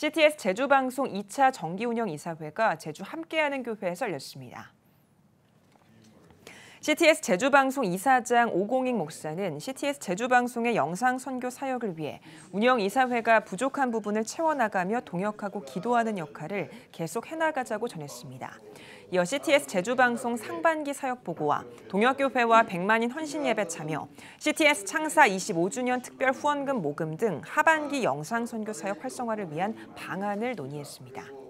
CTS 제주방송 2차 정기운영이사회가 제주 함께하는 교회에서 열렸습니다. CTS 제주방송 이사장 오공익 목사는 CTS 제주방송의 영상 선교 사역을 위해 운영 이사회가 부족한 부분을 채워나가며 동역하고 기도하는 역할을 계속 해나가자고 전했습니다. 이어 CTS 제주방송 상반기 사역 보고와 동역교회와 백만인 헌신 예배 참여, CTS 창사 25주년 특별 후원금 모금 등 하반기 영상 선교 사역 활성화를 위한 방안을 논의했습니다.